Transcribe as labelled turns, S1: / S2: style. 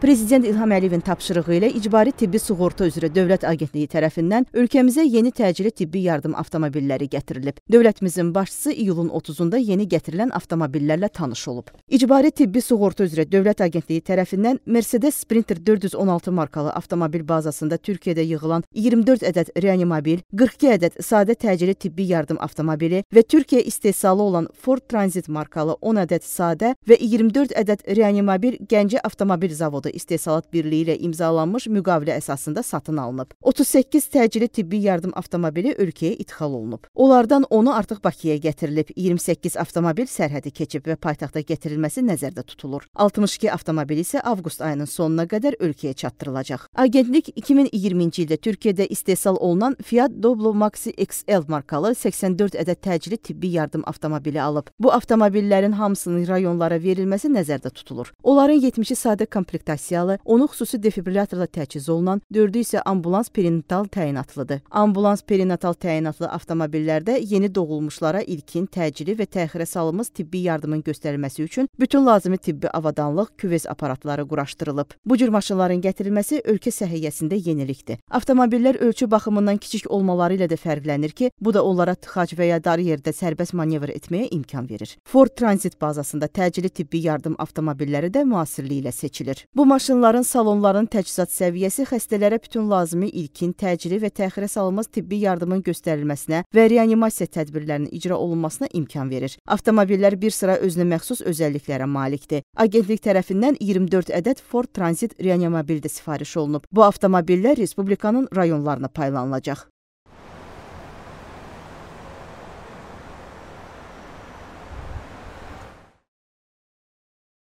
S1: Prezident İlham Əliyevin tapşırığı ilə icbari tibbi sığorta üzrə Dövlət Agentliyi tərəfindən ölkəmizə yeni təcili tibbi yardım avtomobilləri gətirilib. Dövlətimizin başçısı iyulun 30-da yeni gətirilən avtomobillərlə tanış olub. İcbari tibbi sığorta üzrə Dövlət Agentliyi tərəfindən Mercedes Sprinter 416 markalı avtomobil bazasında Türkiyədə yığılan 24 ədəd reanimobil, 42 ədəd sadə təcili tibbi yardım avtomobili və Türkiyə istehsalı olan Ford Transit markalı 10 ədəd sadə və 24 ədəd reanimobil Gəncə avtomobil zavodu Qazı İstehsalat Birliyi ilə imzalanmış müqavilə əsasında satın alınıb. 38 təcili tibbi yardım avtomobili ölkəyə idxal olunub. Onlardan 10-u artıq Bakıya gətirilib, 28 avtomobil sərhədi keçib və paytaxta gətirilməsi nəzərdə tutulur. 62 avtomobil isə avqust ayının sonuna qədər ölkəyə çatdırılacaq. Agentlik 2020-ci ildə Türkiyədə istehsal olunan Fiat Doblo Maxi XL markalı 84 ədəd təcili tibbi yardım avtomobili alıb. Bu avtomobillərin hamısının rayonlara verilməsi nəzərdə tutulur. Onların 70-i sadə komplektasiya pasiyalı, onu xüsusi defibrilyatorla təchiz olunan, dördü isə ambulans perinatal təyinatlıdır. Ambulans perinatal təyinatlı avtomobillərdə yeni doğulmuşlara ilkin təcili və təxirə salınmış tibbi yardımın göstərilməsi üçün bütün lazımi tibbi avadanlıq, küvez aparatları quraşdırılıb. Bu cür maşınların gətirilməsi ölkə səhiyyəsində yenilikdir. Avtomobillər ölçü baxımından kiçik olmaları ilə də fərqlənir ki, bu da onlara tıxac və ya dar yerdə sərbəst manevr etməyə imkan verir. Ford Transit bazasında təcili tibbi yardım avtomobilləri də müasirliyi ilə seçilir. Bu maşınların, salonların təchizat səviyyəsi xəstələrə bütün lazımi ilkin, təcili və təxirə salınmaz tibbi yardımın göstərilməsinə və reanimasiya tədbirlərinin icra olunmasına imkan verir. Avtomobillər bir sıra özünə məxsus özəlliklərə malikdir. Agentlik tərəfindən 24 ədəd Ford Transit reanimobil də sifariş olunub. Bu avtomobillər respublikanın rayonlarına paylanılacaq.